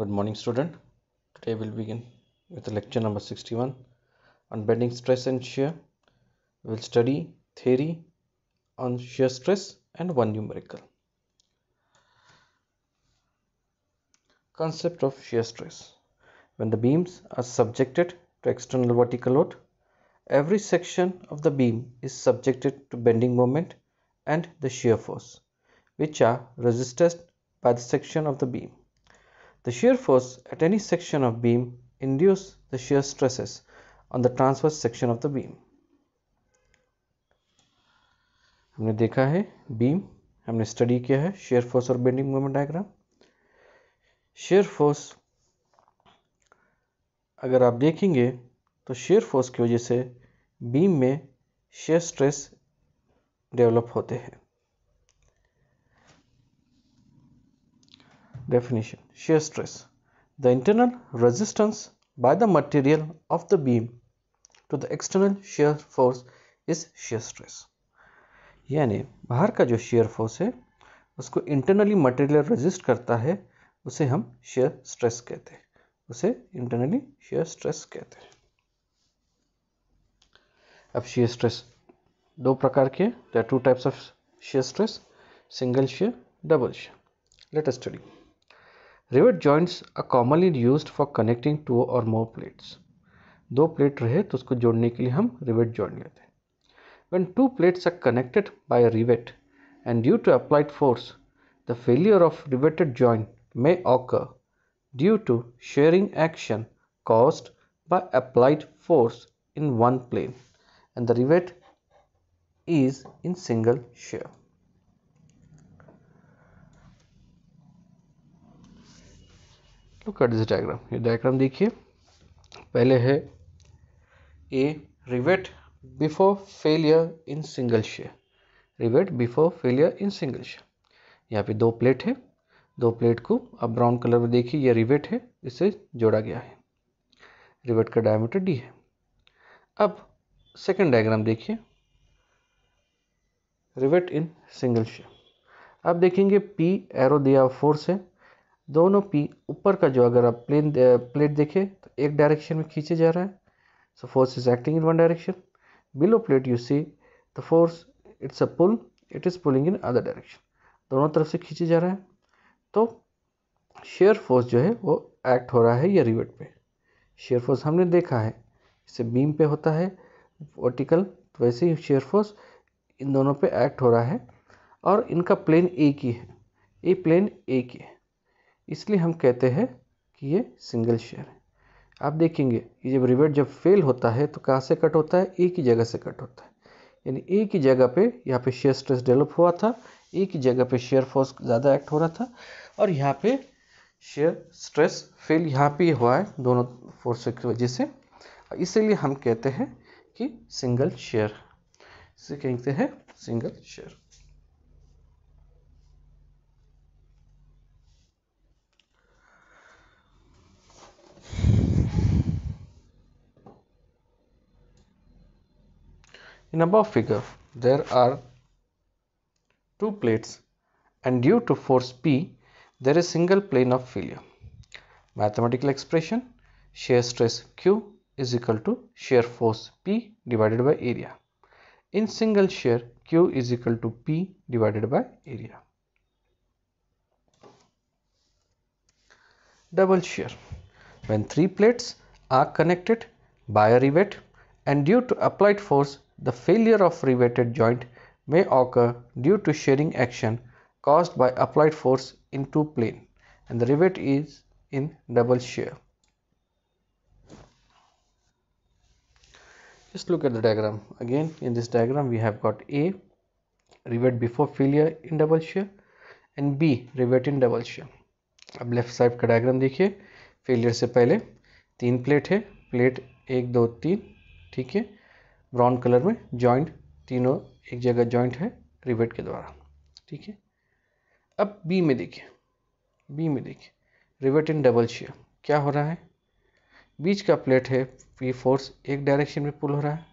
good morning student today we'll begin with lecture number 61 on bending stress and shear we'll study theory on shear stress and one numerical concept of shear stress when the beams are subjected to external vertical load every section of the beam is subjected to bending moment and the shear force which are resisted by the section of the beam The shear force at any section of beam induce the shear stresses on the transverse section of the beam. हमने देखा है beam हमने study किया है shear force और bending moment diagram shear force अगर आप देखेंगे तो शेयर फोर्स की वजह से बीम में शेयर स्ट्रेस डेवलप होते हैं Definition Shear stress the internal resistance by the material of the beam to the external shear force is shear stress यानी बाहर का जो शेयर फोर्स है उसको इंटरनली मटेरियल रेजिस्ट करता है उसे हम शेयर स्ट्रेस कहते हैं उसे इंटरनली शेयर स्ट्रेस कहते हैं अब शेयर स्ट्रेस दो प्रकार के two types of shear stress single shear double shear let study Rivet joints are commonly used for connecting two or more plates. दो प्लेट रहे तो उसको जोड़ने के लिए हम रिवेट जॉइंट लेते हैं when two plates are connected by a rivet and due to applied force the failure of riveted joint may occur due to shearing action caused by applied force in one plane and the rivet is in single shear look at this diagram ये diagram देखिए पहले है a rivet before failure in single shear rivet before failure in single shear यहाँ पे दो plate है दो plate को आप ब्राउन कलर में देखिए ये रिवेट है इसे जोड़ा गया है रिवेट का डायमीटर डी है अब सेकंड डायग्राम देखिए रिवेट इन सिंगल शेयर आप देखेंगे पी एरो दिया फोर्स है दोनों पी ऊपर का जो अगर आप प्लेन प्लेट देखें तो एक डायरेक्शन में खींचे जा रहा है so force is acting in one direction below plate you see the force it's a pull it is pulling in other direction दोनों तरफ से खींचे जा रहा है तो शेयर फोर्स जो है वो एक्ट हो रहा है या रिवेट पे शेयर फोर्स हमने देखा है इसे बीम पे होता है वर्टिकल तो वैसे ही शेयर फोर्स इन दोनों पे एक्ट हो रहा है और इनका प्लेन एक ही है ये प्लेन एक ही है इसलिए हम कहते हैं कि ये सिंगल शेयर है आप देखेंगे कि जब रिवेट जब फेल होता है तो कहाँ से कट होता है एक ही जगह से कट होता है यानी एक ही जगह पे यहाँ पे शेयर स्ट्रेस डेवलप हुआ था एक ही जगह पे शेयर फोर्स ज़्यादा एक्ट हो रहा था और यहाँ पे शेयर स्ट्रेस फेल यहाँ पे हुआ है दोनों फोर्स की वजह से इसीलिए हम कहते हैं कि सिंगल शेयर इसे कहते हैं single shear In above figure, there are two plates and due to force P, there is single plane of failure. Mathematical expression, shear stress Q is equal to shear force P divided by area. In single shear, Q is equal to P divided by area. Double shear. When three plates are connected by a rivet and due to applied force the failure of riveted joint may occur due to shearing action caused by applied force into plane and the rivet is in double shear. Just look at the diagram. Again in this diagram we have got A rivet before failure in double shear and B rivet in double shear. अब left side का diagram देखिए failure से पहले तीन plate है plate एक दो तीन ठीक है ब्राउन कलर में जॉइंट तीनों एक जगह जॉइंट है रिवेट के द्वारा ठीक है अब बी में देखिए बी में देखिए रिवेट इन डबल शेयर क्या हो रहा है बीच का प्लेट है पी फोर्स एक डायरेक्शन में पुल हो रहा है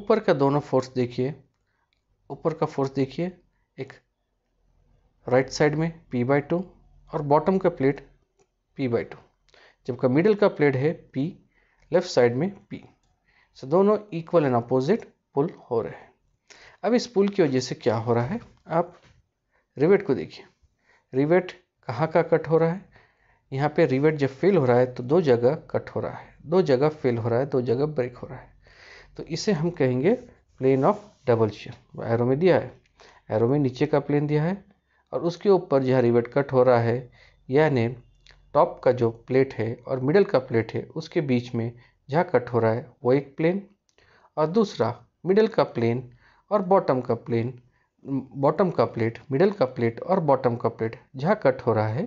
ऊपर का दोनों फोर्स देखिए ऊपर का फोर्स देखिए एक राइट साइड में पी बाई टू और बॉटम का प्लेट पी बाई टू जबकि मिडिल का प्लेट है पी लेफ्ट साइड में पी सो दोनों इक्वल एंड अपोजिट पुल हो रहे हैं अब इस पुल की वजह से क्या हो रहा है आप रिवेट को देखिए रिवेट कहाँ का कट हो रहा है यहाँ पे रिवेट जब फेल हो रहा है तो दो जगह कट हो रहा है दो जगह फेल हो रहा है दो जगह ब्रेक हो रहा है तो इसे हम कहेंगे plane of double shear arrow में दिया है एरो में नीचे का प्लेन दिया है और उसके ऊपर जहाँ रिवेट कट हो रहा है यानी टॉप का जो प्लेट है और मिडल का प्लेट है उसके बीच में जहाँ कट हो रहा है वो एक प्लेन और दूसरा मिडल का प्लेन और बॉटम का प्लेन बॉटम का प्लेट मिडल का प्लेट और बॉटम का प्लेट जहाँ कट हो रहा है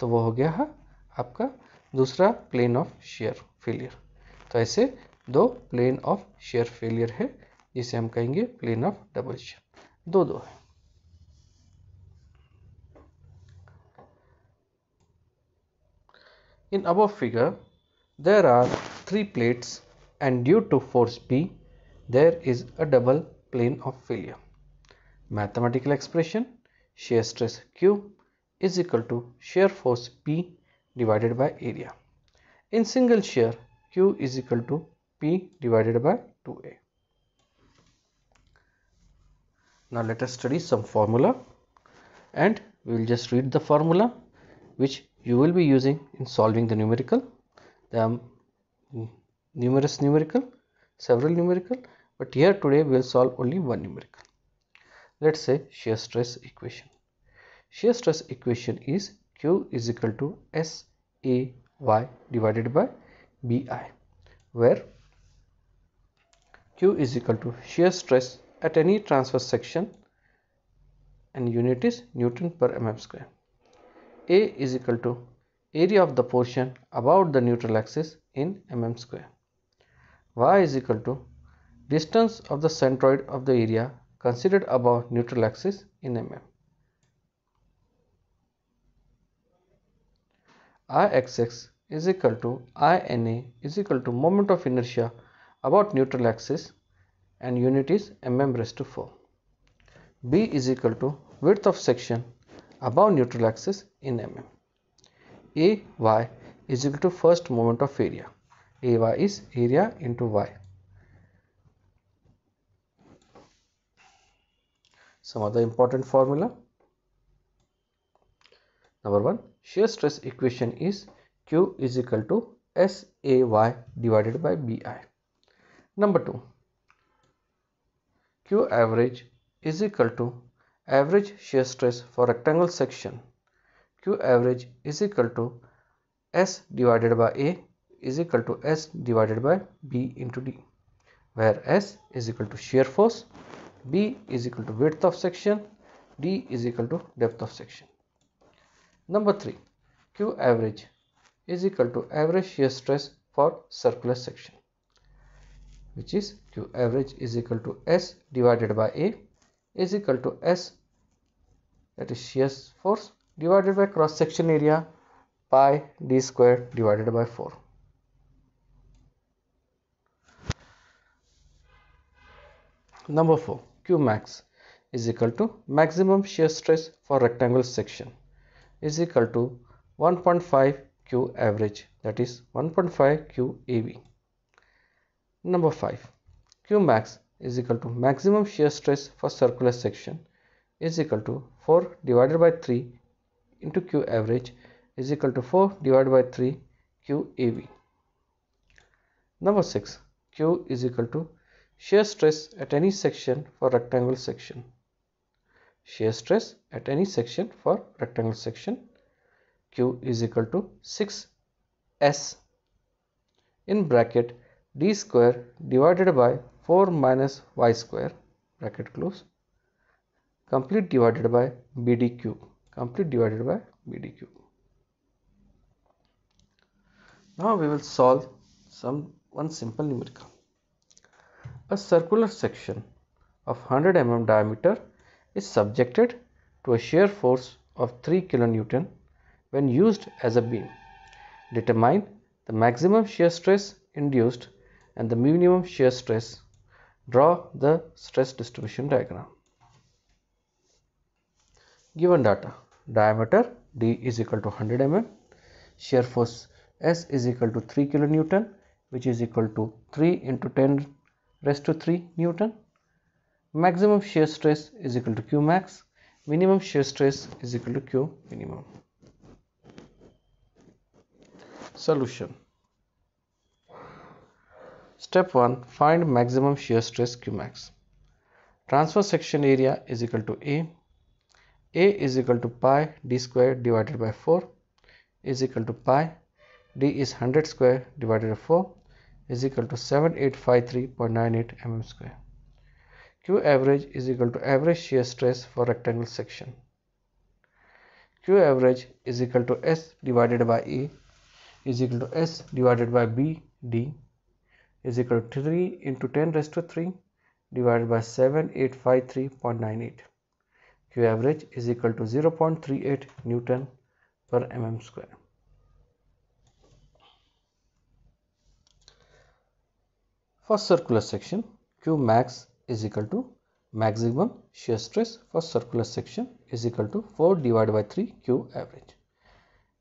तो वो हो गया है हाँ, आपका दूसरा प्लेन ऑफ शेयर फेलियर तो ऐसे दो प्लेन ऑफ शेयर फेलियर है जिसे हम कहेंगे प्लेन ऑफ डबल शेयर दो दो है in above figure there are 3 plates and due to force P, there is a double plane of failure. Mathematical expression shear stress Q is equal to shear force P divided by area. In single shear, Q is equal to P divided by 2A. Now let us study some formula and we will just read the formula which you will be using in solving the numerical. The Hmm. numerous numerical several numerical but here today we will solve only one numerical let's say shear stress equation shear stress equation is q is equal to s a y divided by bi where q is equal to shear stress at any transverse section and unit is newton per mm square a is equal to area of the portion about the neutral axis in mm square. y is equal to distance of the centroid of the area considered above neutral axis in mm. Ixx is equal to Ina is equal to moment of inertia about neutral axis and unit is mm raised to 4. B is equal to width of section above neutral axis in mm ay is equal to first moment of area ay is area into y some other important formula number one shear stress equation is q is equal to say divided by bi number two q average is equal to average shear stress for rectangle section Q average is equal to S divided by A is equal to S divided by B into D where S is equal to shear force, B is equal to width of section, D is equal to depth of section. Number 3. Q average is equal to average shear stress for circular section which is Q average is equal to S divided by A is equal to S that is shear force divided by cross section area pi d square divided by 4. Number 4 Q max is equal to maximum shear stress for rectangle section is equal to 1.5 Q average that is 1.5 Q AV. Number 5 Q max is equal to maximum shear stress for circular section is equal to 4 divided by 3 into Q average is equal to 4 divided by 3 Q av. Number 6. Q is equal to shear stress at any section for rectangle section. Shear stress at any section for rectangle section. Q is equal to 6S in bracket d square divided by 4 minus y square bracket close complete divided by BDQ complete divided by BDQ. Now we will solve some one simple numerical. A circular section of 100 mm diameter is subjected to a shear force of 3 kN when used as a beam. Determine the maximum shear stress induced and the minimum shear stress. Draw the stress distribution diagram. Given data diameter d is equal to 100 mm shear force s is equal to 3 kilonewton which is equal to 3 into 10 raised to 3 newton maximum shear stress is equal to q max minimum shear stress is equal to q minimum solution Step 1 Find maximum shear stress Q max. Transfer section area is equal to A a is equal to pi d square divided by 4 is equal to pi d is 100 square divided by 4 is equal to 7853.98 mm square. Q average is equal to average shear stress for rectangle section. Q average is equal to S divided by A is equal to S divided by B D is equal to 3 into 10 raised to 3 divided by 7853.98. Q average is equal to 0.38 Newton per mm square. For circular section, Q max is equal to maximum shear stress for circular section is equal to 4 divided by 3 Q average.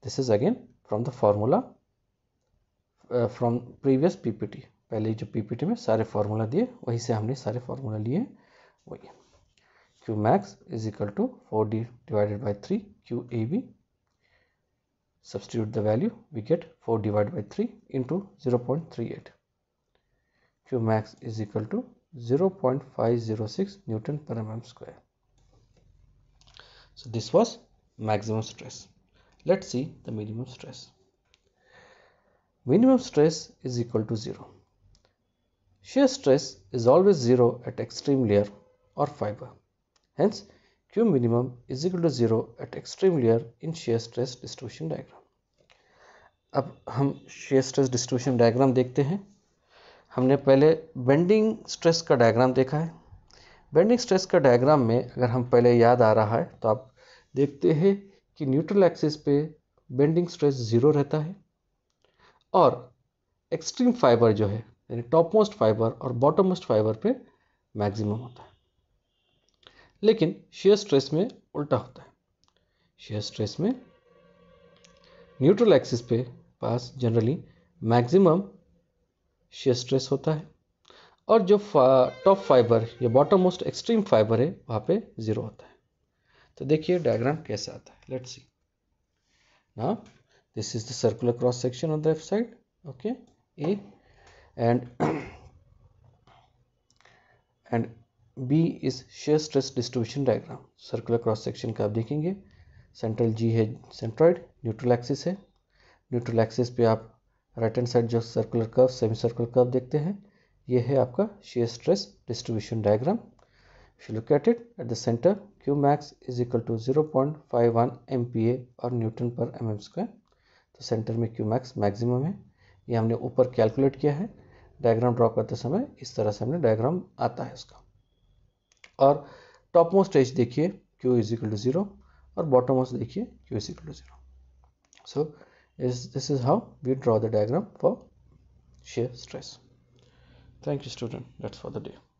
This is again from the formula uh, from previous PPT. पहले जो PPT में सारे formula दिए वहीं से हमने सारे formula लिए वही q max is equal to 4d divided by 3 qab substitute the value we get 4 divided by 3 into 0.38 q max is equal to 0.506 newton per mm square so this was maximum stress let's see the minimum stress minimum stress is equal to 0 shear stress is always 0 at extreme layer or fiber Hence, Q minimum is equal to zero at extreme layer in shear stress distribution diagram. अब हम shear stress distribution diagram देखते हैं हमने पहले bending stress का diagram देखा है Bending stress का diagram में अगर हम पहले याद आ रहा है तो आप देखते हैं कि न्यूट्रल axis पे बेंडिंग स्ट्रेस ज़ीरो रहता है और extreme fiber जो है यानी topmost fiber और bottommost fiber पे maximum होता है लेकिन शेयर स्ट्रेस में उल्टा होता है शेयर स्ट्रेस में न्यूट्रल एक्सिस पे पास जनरली मैक्सिमम शेयर स्ट्रेस होता है और जो टॉप फाइबर या बॉटम मोस्ट एक्सट्रीम फाइबर है वहाँ पे ज़ीरो होता है तो देखिए डायग्राम कैसे आता है लेट्स सी ना this is the circular cross section on the left side okay A and and B is shear stress distribution diagram circular cross section का आप देखेंगे सेंट्रल जी है सेंट्रॉइड न्यूट्रल एक्सिस है neutral axis पे आप right hand side जो circular curve semi circular curve देखते हैं ये है आपका shear stress distribution diagram located at at the centre Q max is equal to zero point five one M P A और newton पर एम एम स्क्वायर तो centre में Q max maximum है ये हमने ऊपर कैलकुलेट किया है डायग्राम ड्रॉ करते समय इस तरह से हमने डायग्राम आता है उसका और टॉप मोस्ट एज देखिए Q is equal to zero और बॉटम मोस्ट देखिए Q is equal to zero so is this is how we draw the diagram for shear stress thank you student that's for the day